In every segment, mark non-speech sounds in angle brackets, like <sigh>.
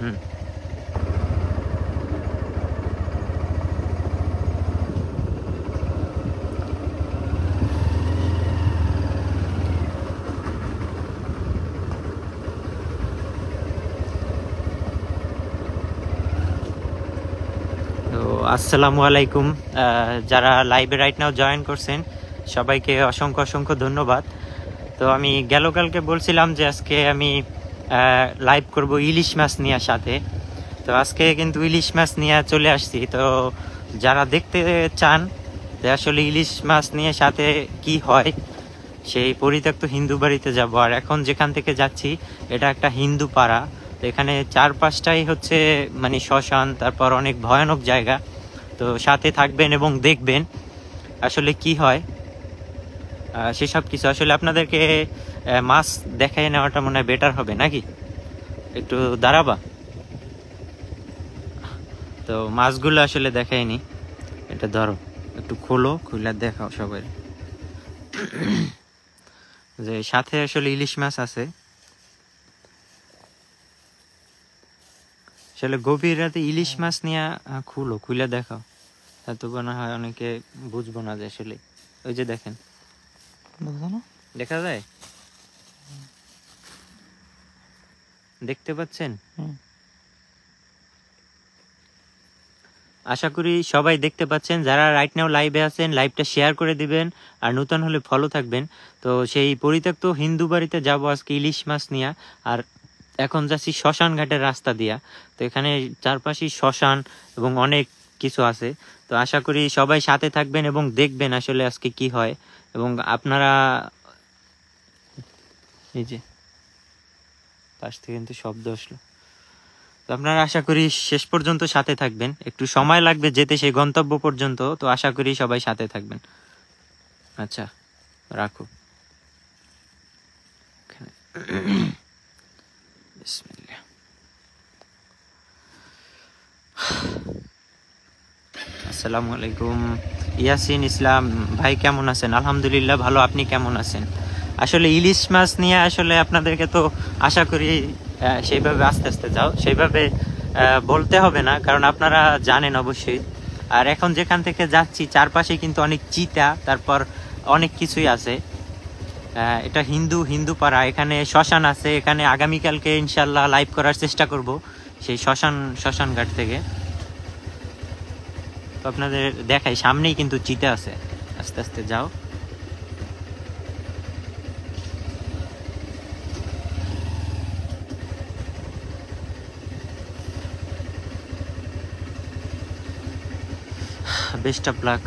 হুম আসসালামু আলাইকুম যারা লাইভে রাইট নাও জয়েন করছেন সবাইকে অসংখ্য অসংখ্য ধন্যবাদ তো আমি গেল কালকে বলছিলাম যে আজকে আমি লাইভ করব ইলিশ মাছ নেওয়ার সাথে তো আজকে কিন্তু ইলিশ মাছ নিয়ে চলে আসছি তো যারা দেখতে চান যে আসলে ইলিশ মাছ নিয়ে সাথে কি হয় সেই পরিত্যক্ত হিন্দু বাড়িতে যাব আর এখন যেখান থেকে যাচ্ছি এটা একটা হিন্দু পাড়া তো এখানে চারপাশটাই হচ্ছে মানে শ্মশান তারপর অনেক ভয়ানক জায়গা তো সাথে থাকবেন এবং দেখবেন আসলে কি হয় সেসব কিছু আসলে আপনাদেরকে মাছ দেখাই নেওয়াটা মনে হয় বেটার হবে নাকি একটু দাঁড়াবা তো মাছগুলো আসলে দেখাইনি এটা ধরো একটু খোলো খুলে দেখাও সবাই যে সাথে আসলে ইলিশ মাছ আছে আসলে গভীর রাতে ইলিশ মাছ নিয়ে খুলো খুলে দেখাও তো মনে হয় অনেকে বুঝবো না যে আসলে ওই যে দেখেন দেখা যায় দেখতে পাচ্ছেন আশা করি সবাই দেখতে পাচ্ছেন যারা রাইট নাও লাইভে আছেন লাইভটা শেয়ার করে দিবেন আর নতুন হলে ফলো থাকবেন তো সেই পরিত্যক্ত হিন্দু বাড়িতে যাবো আজকে ইলিশ মাছ নিয়ে আর এখন যাচ্ছি শ্মশান ঘাটের রাস্তা দিয়া তো এখানে চারপাশে শ্মশান এবং অনেক কিছু আছে তো আশা করি সবাই সাথে থাকবেন এবং দেখবেন আসলে আজকে কি হয় এবং আপনারা এই যে পাশ থেকে কিন্তু শব্দ আসলো তো আপনারা আশা করি শেষ পর্যন্ত সাথে থাকবেন একটু সময় লাগবে যেতে সেই গন্তব্য পর্যন্ত তো আশা করি সবাই সাথে থাকবেন আচ্ছা রাখো আসসালামু আলাইকুম ইয়াসিন ইসলাম ভাই কেমন আছেন আলহামদুলিল্লাহ ভালো আপনি কেমন আছেন আসলে ইলিশ মাছ নিয়ে আসলে আপনাদেরকে তো আশা করি সেইভাবে আস্তে আস্তে যাও সেইভাবে বলতে হবে না কারণ আপনারা জানেন অবশ্যই আর এখন যেখান থেকে যাচ্ছি চারপাশে কিন্তু অনেক চিতা তারপর অনেক কিছুই আছে এটা হিন্দু হিন্দু পাড়া এখানে শ্মশান আছে এখানে আগামীকালকে ইনশাল্লাহ লাইভ করার চেষ্টা করব সেই শ্মশান শ্মশান ঘাট থেকে তো আপনাদের দেখাই সামনেই কিন্তু চিতা আছে আস্তে আস্তে যাও best of luck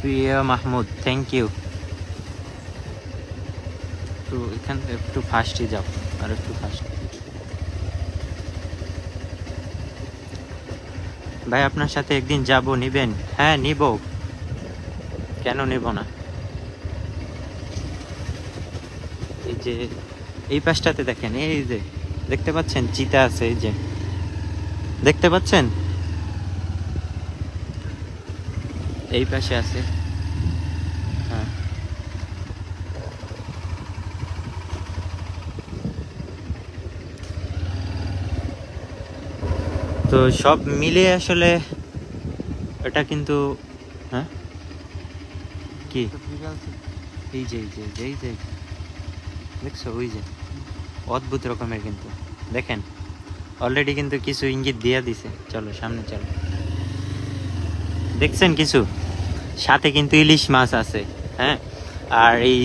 Priya Mahmud thank you তো এখান একটু ফাস্টে যাও আর একটু ফাস্ট ভাই আপনার সাথে একদিন যাব নিবেন হ্যাঁ নিব কেন নেব না এই যে এই পাশটাতে দেখেন এই যে দেখতে পাচ্ছেন চিতা আছে এই যে দেখতে পাচ্ছেন এই পাশে আছে হ্যাঁ তো সব মিলে আসলে এটা কিন্তু হ্যাঁ কি দেখছো ওই যে অদ্ভুত রকমের কিন্তু দেখেন অলরেডি কিন্তু কিছু ইঙ্গিত দিয়ে দিছে চলো সামনে চলো দেখছেন কিছু সাথে কিন্তু ইলিশ মাছ আছে হ্যাঁ আর এই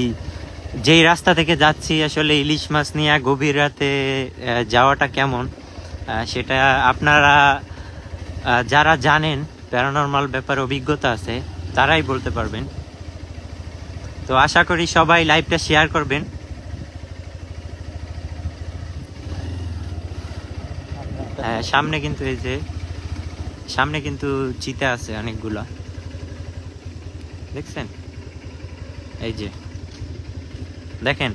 যেই রাস্তা থেকে যাচ্ছি আসলে ইলিশ মাছ নিয়ে গভীর রাতে যাওয়াটা কেমন সেটা আপনারা যারা জানেন প্যারানর্মাল ব্যাপার অভিজ্ঞতা আছে তারাই বলতে পারবেন তো আশা করি সবাই লাইভটা শেয়ার করবেন হ্যাঁ, সামনে কিন্তু এই যে সামনে কিন্তু চিতা আছে অনেকগুলা দেখছেন এই যে দেখেন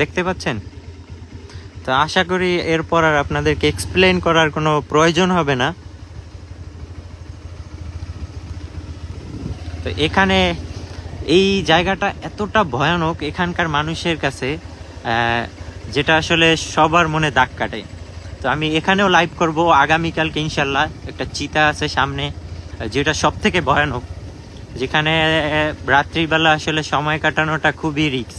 দেখতে পাচ্ছেন তো আশা করি এরপর আর আপনাদেরকে এক্সপ্লেন করার কোনো প্রয়োজন হবে না তো এখানে এই জায়গাটা এতটা ভয়ানক এখানকার মানুষের কাছে যেটা আসলে সবার মনে দাগ কাটে তো আমি এখানেও লাইভ করবো আগামীকালকে ইনশাল্লাহ একটা চিতা আছে সামনে যেটা সব থেকে ভয়ানক যেখানে রাত্রিবেলা আসলে সময় কাটানোটা খুবই রিক্স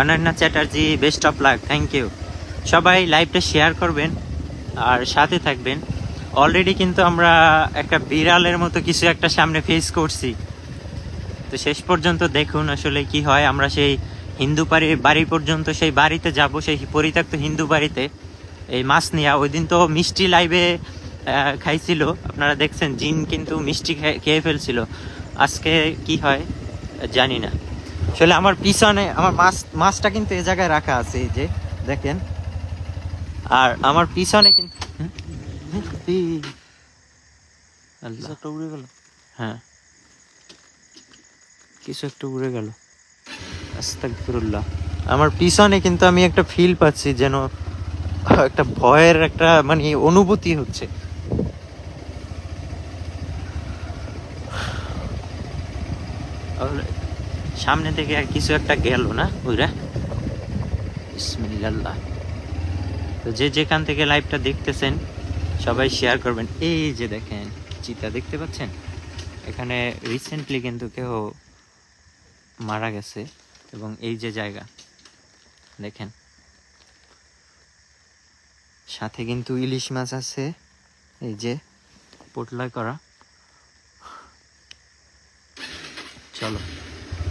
Ananya Chatterjee best of luck thank you সবাই লাইভটা শেয়ার করবেন আর সাথে থাকবেন অলরেডি কিন্তু আমরা একটা বিড়ালের মতো কিছু একটা সামনে ফেস করছি তো শেষ পর্যন্ত দেখুন আসলে কি হয় আমরা সেই হিন্দু বাড়ি পর্যন্ত সেই বাড়িতে যাব সেই পরিত্যক্ত হিন্দু বাড়িতে এই মাছ নিয়ে ওই দিন তো মিষ্টি লাইভে খাইছিল আপনারা দেখছেন জিন কিন্তু মিষ্টি খেয়ে ফেলছিল আজকে কি হয় জানি না আসলে আমার পিছনে আমার মাছ মাছটা কিন্তু এ জায়গায় রাখা আছে যে দেখেন আর আমার পিছনে কিন্তু উড়ে হ্যাঁ কিছু একটা উড়ে গেল আমার পিছনে কিন্তু আমি একটা ফিল পাচ্ছি যেন একটা ভয়ের একটা মানে অনুভূতি হচ্ছে সামনে থেকে আর কিছু একটা গেল না ওইরা ইসমিল্লাহ তো যে যেখান থেকে লাইভটা দেখতেছেন সবাই শেয়ার করবেন এই যে দেখেন চিতা দেখতে পাচ্ছেন এখানে রিসেন্টলি কিন্তু কেউ মারা গেছে এবং এই যে জায়গা দেখেন সাথে কিন্তু ইলিশ মাছ আছে এই যে পোটলা করা চলো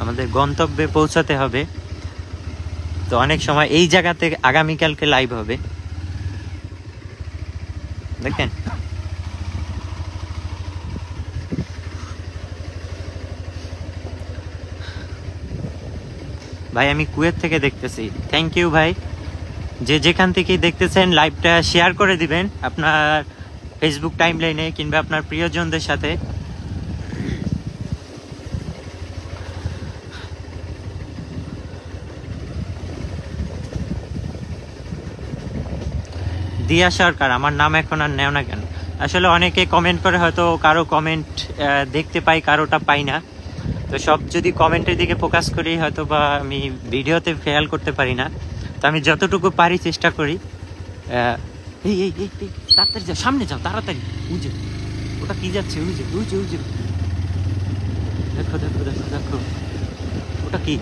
আমাদের গন্তব্যে পৌঁছাতে হবে তো অনেক সময় এই জায়গাতে আগামীকালকে লাইভ হবে দেখেন ভাই আমি কুয়ের থেকে দেখতেছি থ্যাংক ইউ ভাই যে যেখান থেকে দেখতেছেন লাইভটা শেয়ার করে দিবেন আপনার ফেসবুক টাইম লাইনে কিংবা আপনার প্রিয়জনদের সাথে দিয়া সরকার আমার নাম এখন আর নেও না কেন আসলে অনেকে কমেন্ট করে হয়তো কারো কমেন্ট দেখতে পাই কারোটা পাই না তো সব যদি কমেন্টের দিকে ফোকাস করি হয়তো বা আমি ভিডিওতে খেয়াল করতে পারি না আমি যতটুকু পারি চেষ্টা করি এই এই এই তাড়াতাড়ি যা সামনে যাও তাড়াতাড়ি বুঝে ওটা কী যাচ্ছে বুঝে বুঝে উজে দেখো দেখো দেখো দেখো ওটা কি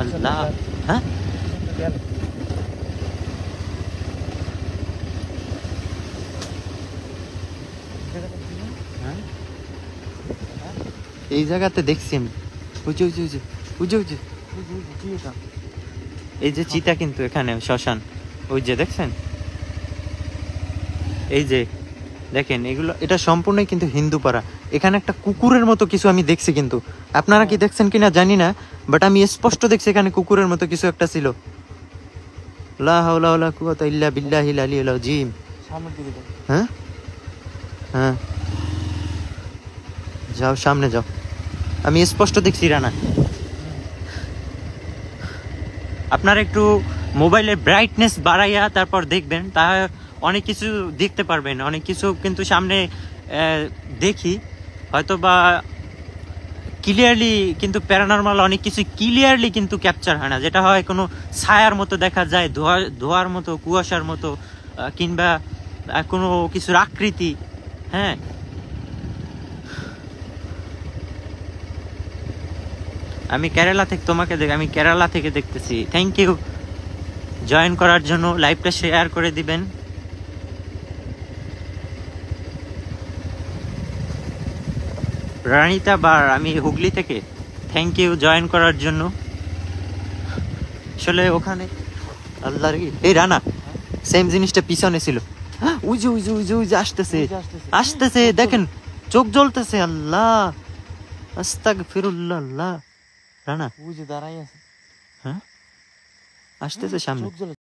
আল্লাহ হ্যাঁ এই জায়গাতে দেখছি আমি উজে উজে উজে উজে উজে উজে উজে এই যে চিতা কিন্তু এখানে শ্মশান ওই যে দেখছেন এই যে দেখেন এগুলো এটা সম্পূর্ণই কিন্তু হিন্দু পাড়া এখানে একটা কুকুরের মতো কিছু আমি দেখছি কিন্তু আপনারা কি দেখছেন কিনা জানি না বাট আমি স্পষ্ট দেখছি এখানে কুকুরের মতো কিছু একটা ছিল জিম হ্যাঁ হ্যাঁ যাও সামনে যাও আমি স্পষ্ট দেখছি রানা আপনারা একটু মোবাইলের ব্রাইটনেস বাড়াইয়া তারপর দেখবেন তা অনেক কিছু দেখতে পারবেন অনেক কিছু কিন্তু সামনে দেখি হয়তো বা ক্লিয়ারলি কিন্তু প্যারানর্মাল অনেক কিছু ক্লিয়ারলি কিন্তু ক্যাপচার হয় না যেটা হয় কোনো ছায়ার মতো দেখা যায় ধোয়া ধোয়ার মতো কুয়াশার মতো কিংবা কোনো কিছুর আকৃতি হ্যাঁ আমি কেরালা থেকে তোমাকে দেখ আমি কেরালা থেকে দেখতেছি থ্যাংক ইউ জয়েন করার জন্য লাইভটা শেয়ার করে দিবেন রানিতা বার আমি হুগলি থেকে থ্যাংক ইউ জয়েন করার জন্য আসলে ওখানে আল্লাহর এই রানা সেম জিনিসটা পিছনে ছিল <gasps> ওই উজু উজু উজু আসতেছে আসতেছে দেখেন চোখ জ্বলতেছে আল্লাহ আস্তাক ফিরুল্লাহ আল্লাহ রানা ওই যে দাঁড়াই আছে হ্যাঁ আসতেছে সামনে